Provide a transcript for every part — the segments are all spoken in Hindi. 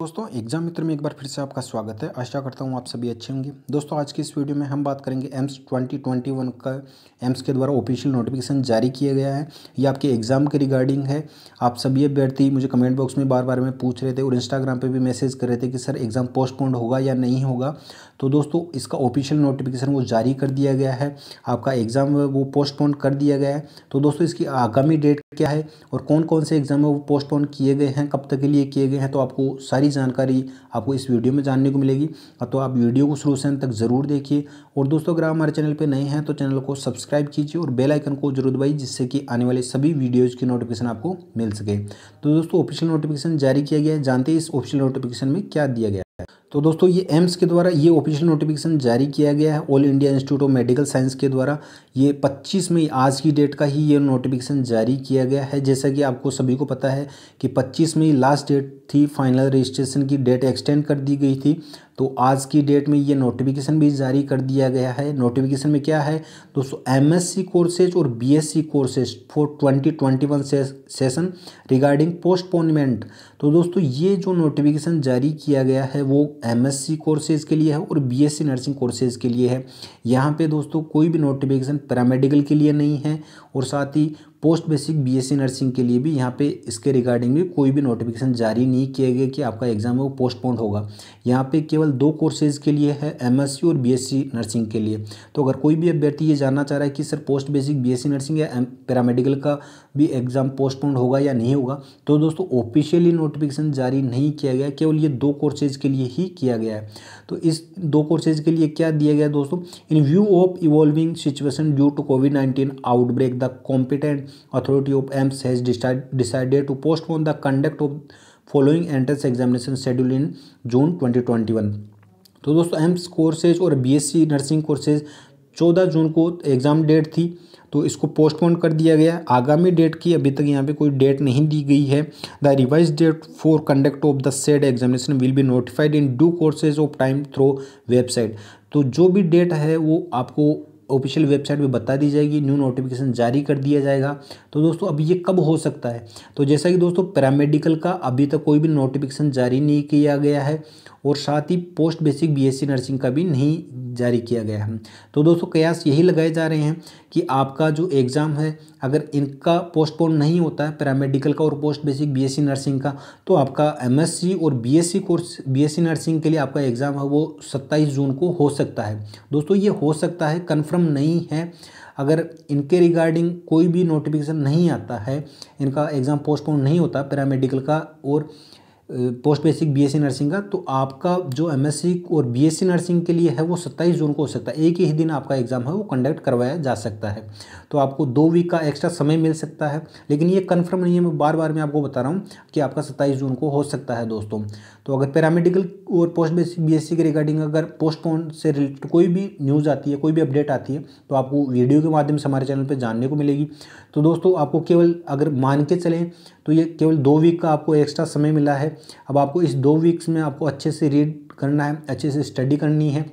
दोस्तों एग्जाम मित्र में एक बार फिर से आपका स्वागत है आशा करता हूँ आप सभी अच्छे होंगे दोस्तों आज की इस वीडियो में हम बात करेंगे एम्स 2021 का एम्स के द्वारा ऑफिशियल नोटिफिकेशन जारी किया गया है ये आपके एग्जाम के रिगार्डिंग है आप सभी अभ्यर्थी मुझे कमेंट बॉक्स में बार बार में पूछ रहे थे और इंस्टाग्राम पर भी मैसेज कर रहे थे कि सर एग्ज़ाम पोस्टपोन्ड होगा या नहीं होगा तो दोस्तों इसका ऑफिशियल नोटिफिकेशन वो जारी कर दिया गया है आपका एग्ज़ाम वो पोस्टपोन कर दिया गया है तो दोस्तों इसकी आगामी डेट क्या है और कौन कौन से एग्ज़ाम वो पोस्टपोन किए गए हैं कब तक के लिए किए गए हैं तो आपको सारी सारी जानकारी आपको इस वीडियो में जानने को मिलेगी हाँ, तो आप वीडियो को शुरू से अंत तक ज़रूर देखिए और दोस्तों अगर आप हमारे चैनल पर नए हैं तो चैनल को सब्सक्राइब कीजिए और बेल आइकन को जरूर दबाइए जिससे कि आने वाले सभी वीडियोज़ की नोटिफिकेशन आपको मिल सके तो दोस्तों ऑफिशियल नोटिफिकेशन जारी किया गया है जानते हैं इस ऑफिशियल नोटिफिकेशन में क्या दिया गया तो दोस्तों ये एम्स के द्वारा ये ऑफिशियल नोटिफिकेशन जारी किया गया है All India Institute of Medical Science के द्वारा ये 25 मई आज की डेट का ही ये नोटिफिकेशन जारी किया गया है जैसा कि आपको सभी को पता है कि 25 मई लास्ट डेट थी फाइनल रजिस्ट्रेशन की डेट एक्सटेंड कर दी गई थी तो आज की डेट में ये नोटिफिकेशन भी जारी कर दिया गया है नोटिफिकेशन में क्या है दोस्तों एम एस सी कोर्सेज और B S C courses for twenty twenty one session regarding postponement तो दोस्तों ये जो नोटिफिकेशन जारी किया गया है वो एम एस सी कोर्सेज के लिए है और B S C nursing courses के लिए है यहाँ पे दोस्तों कोई भी नोटिफिकेशन पैरामेडिकल के लिए नहीं है और साथ ही पोस्ट बेसिक बीएससी नर्सिंग के लिए भी यहाँ पे इसके रिगार्डिंग भी कोई भी नोटिफिकेशन जारी नहीं किया गया कि आपका एग्ज़ाम है वो पोस्टपोन होगा यहाँ पे केवल दो कोर्सेज़ के लिए है एमएससी और बीएससी नर्सिंग के लिए तो अगर कोई भी अभ्यर्थी ये जानना चाह रहा है कि sir post basic BSc nursing या पैरामेडिकल का भी एग्ज़ाम पोस्टपोन होगा या नहीं होगा तो दोस्तों ऑफिशियली नोटिफिकेशन जारी नहीं किया गया केवल ये दो कोर्सेज के लिए ही किया गया है तो इस दो कोर्सेज के लिए क्या दिया गया दोस्तों in view of evolving situation due to covid nineteen outbreak the competent authority of AIIMS has decided to postpone the conduct of following entrance examination schedule in June twenty twenty one तो दोस्तों एम्स कोर्सेज और बीएससी नर्सिंग कोर्सेज चौदह जून को एग्ज़ाम डेट थी तो इसको पोस्टपोन कर दिया गया आगामी डेट की अभी तक यहाँ पे कोई डेट नहीं दी गई है the revised date for conduct of the said examination will be notified in due course of time through website तो जो भी डेट है वो आपको ऑफिशियल वेबसाइट पे बता दी जाएगी न्यू नोटिफिकेशन जारी कर दिया जाएगा तो दोस्तों अब ये कब हो सकता है तो जैसा कि दोस्तों पैरामेडिकल का अभी तक कोई भी नोटिफिकेशन जारी नहीं किया गया है और साथ ही पोस्ट बेसिक बीएससी नर्सिंग का भी नहीं जारी किया गया है तो दोस्तों कयास यही लगाए जा रहे हैं कि आपका जो एग्ज़ाम है अगर इनका पोस्टपोन नहीं होता है पैरामेडिकल का और पोस्ट बेसिक बीएससी नर्सिंग का तो आपका एमएससी और बीएससी कोर्स बीएससी नर्सिंग के लिए आपका एग्ज़ाम है वो 27 जून को हो सकता है दोस्तों ये हो सकता है कंफर्म नहीं है अगर इनके रिगार्डिंग कोई भी नोटिफिकेशन नहीं आता है इनका एग्ज़ाम पोस्टपोन नहीं होता पैरामेडिकल का और पोस्ट बेसिक बीएससी नर्सिंग का तो आपका जो एमएससी और बीएससी नर्सिंग के लिए है वो सत्ताईस जून को हो सकता है एक ही दिन आपका एग्ज़ाम है वो कंडक्ट करवाया जा सकता है तो आपको दो वीक का एक्स्ट्रा समय मिल सकता है लेकिन ये कन्फर्म नहीं है मैं बार बार मैं आपको बता रहा हूँ कि आपका सत्ताईस जून को हो सकता है दोस्तों तो अगर पैरामेडिकल और पोस्ट बीएससी के रिगार्डिंग अगर पोस्ट से रिलेटेड तो कोई भी न्यूज़ आती है कोई भी अपडेट आती है तो आपको वीडियो के माध्यम से हमारे चैनल पर जानने को मिलेगी तो दोस्तों आपको केवल अगर मान के चलें तो ये केवल दो वीक का आपको एक्स्ट्रा समय मिला है अब आपको इस दो वीक्स में आपको अच्छे से रीड करना है अच्छे से स्टडी करनी है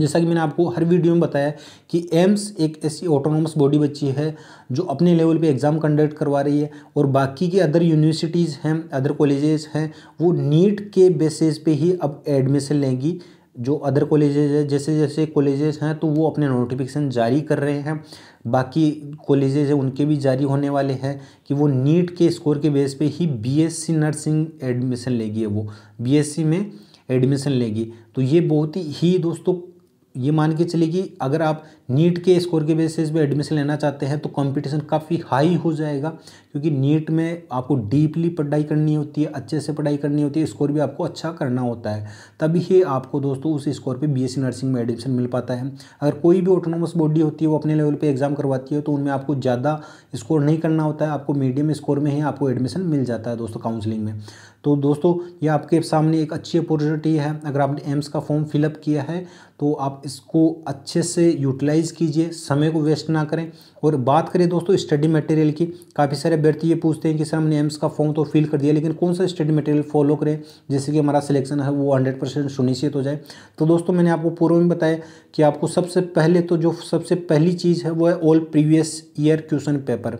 जैसा कि मैंने आपको हर वीडियो में बताया कि एम्स एक ऐसी ऑटोनॉमस बॉडी बच्ची है जो अपने लेवल पे एग्ज़ाम कंडक्ट करवा रही है और बाकी की अदर यूनिवर्सिटीज़ हैं अदर कॉलेजेस हैं वो नीट के बेसिस पे ही अब एडमिशन लेंगी जो अदर कॉलेजेज है जैसे जैसे कॉलेजेस हैं तो वो अपने नोटिफिकेशन जारी कर रहे हैं बाकी कॉलेजेज हैं उनके भी जारी होने वाले हैं कि वो नीट के स्कोर के बेस पे ही बीएससी नर्सिंग एडमिशन लेगी वो बीएससी में एडमिशन लेगी तो ये बहुत ही दोस्तों ये मान के चलिए कि अगर आप नीट के स्कोर के बेसिस पे एडमिशन लेना चाहते हैं तो कंपटीशन काफ़ी हाई हो जाएगा क्योंकि नीट में आपको डीपली पढ़ाई करनी होती है अच्छे से पढ़ाई करनी होती है स्कोर भी आपको अच्छा करना होता है तभी ही आपको दोस्तों उस स्कोर पे बीएससी नर्सिंग में एडमिशन मिल पाता है अगर कोई भी ऑटोनोमस बॉडी होती है वो अपने लेवल पर एग्ज़ाम करवाती है तो उनमें आपको ज़्यादा स्कोर नहीं करना होता है आपको मीडियम स्कोर में ही आपको एडमिशन मिल जाता है दोस्तों काउंसिलिंग में तो दोस्तों ये आपके सामने एक अच्छी अपॉर्चुनिटी है अगर आपने एम्स का फॉर्म फिलअप किया है तो आप इसको अच्छे से यूटिलाइज़ कीजिए समय को वेस्ट ना करें और बात करें दोस्तों स्टडी मटेरियल की काफ़ी सारे अभ्यर्थी ये पूछते हैं कि सर हमने एम्स का फॉर्म तो फिल कर दिया लेकिन कौन सा स्टडी मटेरियल फॉलो करें जैसे कि हमारा सिलेक्शन है वो हंड्रेड परसेंट सुनिश्चित हो जाए तो दोस्तों मैंने आपको पूर्व में बताया कि आपको सबसे पहले तो जो सबसे पहली चीज़ है वो है all previous year question paper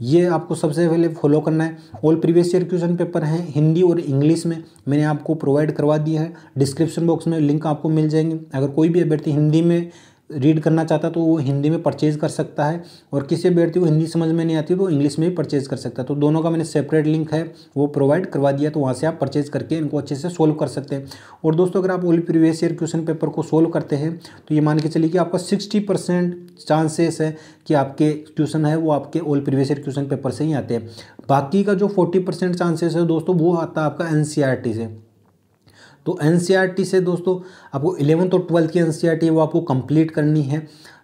ये आपको सबसे पहले फॉलो करना है all previous year question paper हैं हिंदी और इंग्लिश में मैंने आपको प्रोवाइड करवा दिया है डिस्क्रिप्शन बॉक्स में लिंक आपको मिल जाएंगे अगर कोई भी अभ्यर्थी हिंदी में रीड करना चाहता तो वो हिंदी में परचेज़ कर सकता है और किसी अभ्यर्थी को हिंदी समझ में नहीं आती तो इंग्लिश में भी परचेज़ कर सकता है तो दोनों का मैंने सेपरेट लिंक है वो प्रोवाइड करवा दिया तो वहाँ से आप परचेज़ करके इनको अच्छे से सोल्व कर सकते हैं और दोस्तों अगर आप all previous year question paper को सोल्व करते हैं तो ये मान के चलिए कि आपका सिक्सटी परसेंट चांसेस है कि आपके क्वेश्चन है वो आपके ओल प्रीवियस ईयर क्वेश्चन पेपर से ही आते हैं बाकी का जो फोर्टी परसेंट चांसेस है दोस्तों वो आता है आपका एन e से तो एन e से दोस्तों आपको इलेवंथ और ट्वेल्थ की एन e है वो आपको कंप्लीट करनी है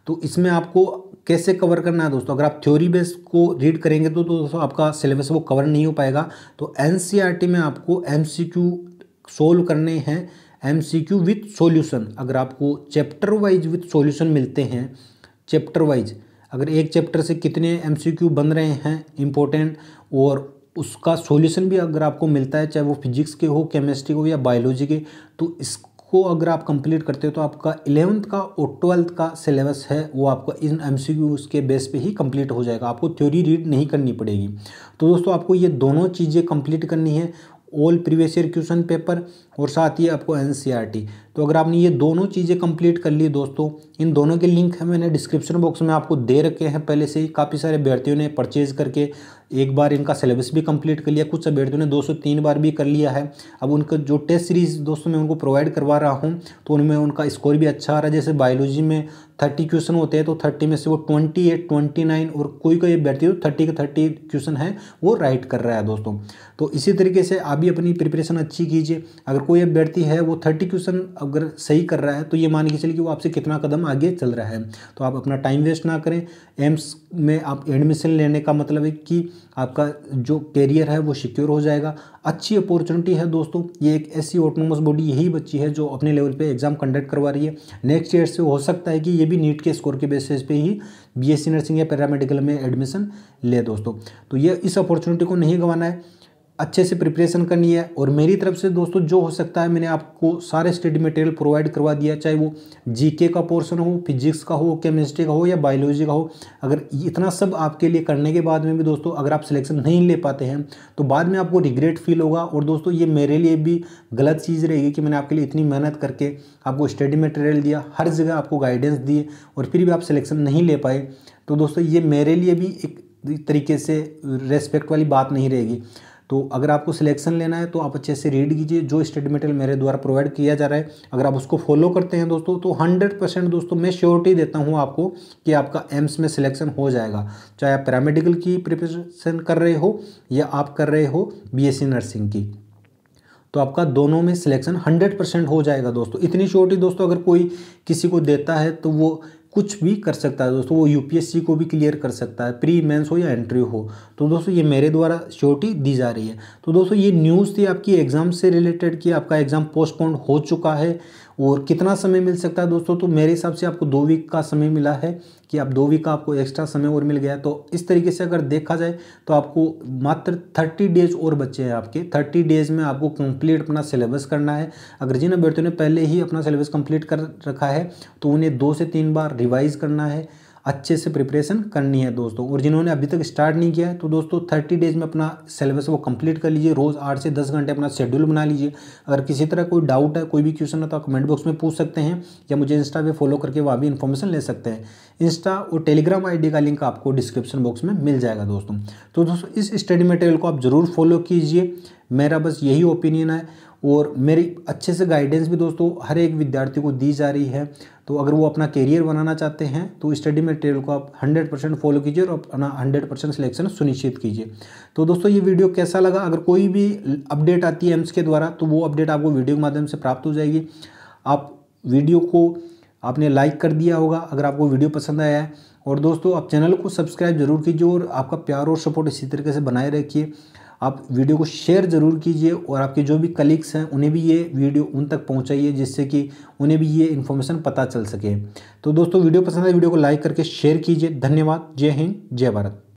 तो इसमें आपको कैसे कवर करना है दोस्तों अगर आप थ्योरी बेस को रीड करेंगे तो दोस्तों आपका सिलेबस वो कवर नहीं हो पाएगा तो एन e में आपको एम सोल्व करने हैं M C Q with solution अगर आपको चैप्टर वाइज विथ सोल्यूशन मिलते हैं चैप्टर वाइज अगर एक चैप्टर से कितने एम सी क्यू बन रहे हैं इम्पोर्टेंट और उसका सॉल्यूशन भी अगर आपको मिलता है चाहे वो फिजिक्स के हो केमिस्ट्री हो या बायोलॉजी के तो इसको अगर आप कंप्लीट करते हो तो आपका इलेवंथ का और ट्वेल्थ का सिलेबस है वो आपका इन एम के बेस पे ही कंप्लीट हो जाएगा आपको थ्योरी रीड नहीं करनी पड़ेगी तो दोस्तों आपको ये दोनों चीज़ें कंप्लीट करनी है all previous year question paper और साथ ही आपको एन e तो अगर आपने ये दोनों चीज़ें कंप्लीट कर ली दोस्तों इन दोनों के लिंक है मैंने डिस्क्रिप्शन बॉक्स में आपको दे रखे हैं पहले से ही काफ़ी सारे अभ्यर्थियों ने परचेज करके एक बार इनका सिलेबस भी कंप्लीट कर लिया कुछ अभ्यर्थियों ने तीन बार भी कर लिया है अब उनका जो टेस्ट सीरीज़ दोस्तों मैं उनको प्रोवाइड करवा रहा हूँ तो उनमें उनका स्कोर भी अच्छा आ रहा है जैसे बायोलॉजी में थर्टी क्वेश्चन होते हैं तो थर्टी में से वो ट्वेंटी एट ट्वेंटी नाइन और कोई कोई अभ्यर्थी तो थर्टी का थर्टी क्वेश्चन है वो राइट कर रहा है दोस्तों तो इसी तरीके से आप भी अपनी प्रिपरेशन अच्छी कीजिए अगर कोई अभ्यर्थी है वो थर्टी क्वेश्चन अगर सही कर रहा है तो ये मान के चलिए कि वो आपसे कितना कदम आगे चल रहा है तो आप अपना टाइम वेस्ट ना करें एम्स में आप एडमिशन लेने का मतलब है कि आपका जो कैरियर है वो सिक्योर हो जाएगा अच्छी अपॉर्चुनिटी है दोस्तों ये एक ऐसी ऑटोनोमस बॉडी यही बच्ची है जो अपने लेवल पर एग्ज़ाम कंडक्ट करवा रही है नेक्स्ट ईयर से हो सकता है कि ये ये भी नीट के स्कोर के बेसिस पे ही बीएससी नर्सिंग या पैरामेडिकल में एडमिशन ले दोस्तों तो ये इस अपॉर्चुनिटी को नहीं गंवाना है अच्छे से प्रिपरेशन करनी है और मेरी तरफ से दोस्तों जो हो सकता है मैंने आपको सारे स्टडी मटेरियल प्रोवाइड करवा दिया चाहे वो जीके का पोर्शन हो फिजिक्स का हो केमिस्ट्री का हो या बायोलॉजी का हो अगर इतना सब आपके लिए करने के बाद में भी दोस्तों अगर आप सिलेक्शन नहीं ले पाते हैं तो बाद में आपको रिग्रेट फील होगा और दोस्तों ये मेरे लिए भी गलत चीज़ रहेगी कि मैंने आपके लिए इतनी मेहनत करके आपको स्टडी मटेरियल दिया हर जगह आपको गाइडेंस दिए और फिर भी आप सिलेक्शन नहीं ले पाए तो दोस्तों ये मेरे लिए भी एक तरीके से रेस्पेक्ट वाली बात नहीं रहेगी तो अगर आपको सिलेक्शन लेना है तो आप अच्छे से रीड कीजिए जो स्टडी मटेरियल मेरे द्वारा प्रोवाइड किया जा रहा है अगर आप उसको फॉलो करते हैं दोस्तों तो हंड्रेड परसेंट दोस्तों मैं श्योरिटी देता हूँ आपको कि आपका एम्स में सिलेक्शन हो जाएगा चाहे आप पैरामेडिकल की प्रिपरेशन कर रहे हो या आप कर रहे हो बी नर्सिंग की तो आपका दोनों में सिलेक्शन 100 परसेंट हो जाएगा दोस्तों इतनी श्योरिटी दोस्तों अगर कोई किसी को देता है तो वो कुछ भी कर सकता है दोस्तों वो यूपीएससी को भी क्लियर कर सकता है प्री मेंस हो या एंट्री हो तो दोस्तों ये मेरे द्वारा श्योरिटी दी जा रही है तो दोस्तों ये न्यूज़ थी आपकी एग्ज़ाम से रिलेटेड कि आपका एग्ज़ाम पोस्टपोन हो चुका है और कितना समय मिल सकता है दोस्तों तो मेरे हिसाब से आपको दो वीक का समय मिला है कि आप दो वीक का आपको एक्स्ट्रा समय और मिल गया तो इस तरीके से अगर देखा जाए तो आपको मात्र थर्टी डेज और बच्चे हैं आपके थर्टी डेज में आपको कंप्लीट अपना सिलेबस करना है अगर जिन अभ्यर्थियों ने पहले ही अपना सिलेबस कंप्लीट कर रखा है तो उन्हें दो से तीन बार रिवाइज करना है अच्छे से प्रिपरेशन करनी है दोस्तों और जिन्होंने अभी तक स्टार्ट नहीं किया है तो दोस्तों थर्टी डेज में अपना सिलेबस वो कंप्लीट कर लीजिए रोज़ आठ से दस घंटे अपना शेड्यूल बना लीजिए अगर किसी तरह कोई डाउट है कोई भी क्वेश्चन है तो आप कमेंट बॉक्स में पूछ सकते हैं या मुझे इंस्टा पर फॉलो करके वहाँ भी इन्फॉर्मेशन ले सकते हैं इंस्टा और टेलीग्राम आई का लिंक आपको डिस्क्रिप्शन बॉक्स में मिल जाएगा दोस्तों तो दोस्तों इस स्टडी मटेरियल को आप ज़रूर फॉलो कीजिए मेरा बस यही ओपिनियन है और मेरी अच्छे से गाइडेंस भी दोस्तों हर एक विद्यार्थी को दी जा रही है तो अगर वो अपना करियर बनाना चाहते हैं तो स्टडी मटेरियल को आप 100 परसेंट फॉलो कीजिए और अपना 100 परसेंट सिलेक्शन सुनिश्चित कीजिए तो दोस्तों ये वीडियो कैसा लगा अगर कोई भी अपडेट आती है एम्स के द्वारा तो वो अपडेट आपको वीडियो के माध्यम से प्राप्त हो जाएगी आप वीडियो को आपने लाइक कर दिया होगा अगर आपको वीडियो पसंद आया है और दोस्तों आप चैनल को सब्सक्राइब जरूर कीजिए और आपका प्यार और सपोर्ट इसी तरीके से बनाए रखिए आप वीडियो को शेयर ज़रूर कीजिए और आपके जो भी कलीग्स हैं उन्हें भी ये वीडियो उन तक पहुंचाइए जिससे कि उन्हें भी ये इन्फॉर्मेशन पता चल सके तो दोस्तों वीडियो पसंद है वीडियो को लाइक करके शेयर कीजिए धन्यवाद जय हिंद जय भारत